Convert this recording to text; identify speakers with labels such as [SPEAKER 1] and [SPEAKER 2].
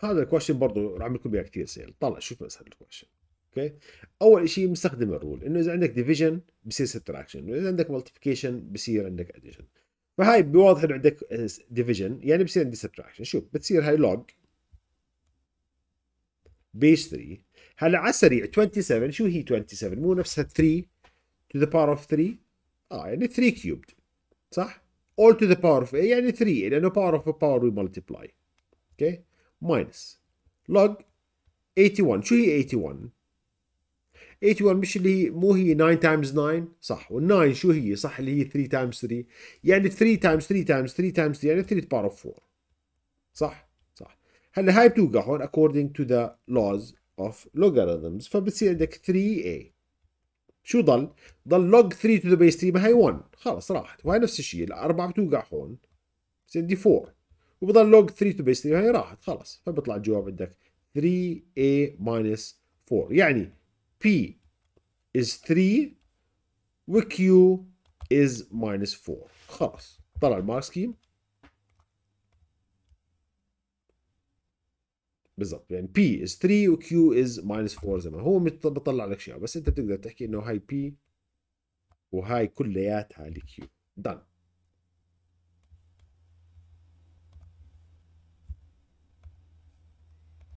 [SPEAKER 1] هذا الكويشن برضه راح اعمل لكم اياه كثير سهل طلع شوف بس هذا الكويشن اوكي اول شيء مستخدم الرول انه اذا عندك ديفيجن بصير سبتراكشن واذا عندك ملتيبيكيشن بصير عندك اديشن فهاي بواضح انه عندك ديفيجن يعني بصير عندي سبتراكشن شوف بتصير هاي لوج بيس 3 هلا على السريع 27 شو هي 27 مو نفسها 3 to the power of 3 اه يعني 3 كيوبد صح all to the power of a يعني 3 لانه power of a power we multiply اوكي okay. ماينس لوج 81 شو هي 81 81 مش اللي هي مو هي 9 تايمز 9 صح وال9 شو هي صح اللي هي 3 تايمز 3 يعني 3 تايمز 3 تايمز 3 تايمز 3 يعني 3 باور اوف 4 صح صح هلا هاي بتوقع هون according to the laws of logarithms فبتصير عندك 3a شو ضل؟ ضل log 3 to the base 3 ما هي 1 خلص راحت وهي نفس الشيء الأربعة بتوقع هون بصير عندي 4 وبضل لوج 3 تو بيس 3 وهي راحت خلاص فبيطلع الجواب عندك 3a minus 4 يعني p is 3 و q is minus 4 خلاص طلع المارك سكيم بالضبط يعني p is 3 و q is minus 4 زي ما هو بيطلع لك شيء بس انت بتقدر تحكي انه هاي p وهاي كلياتها لكيو دان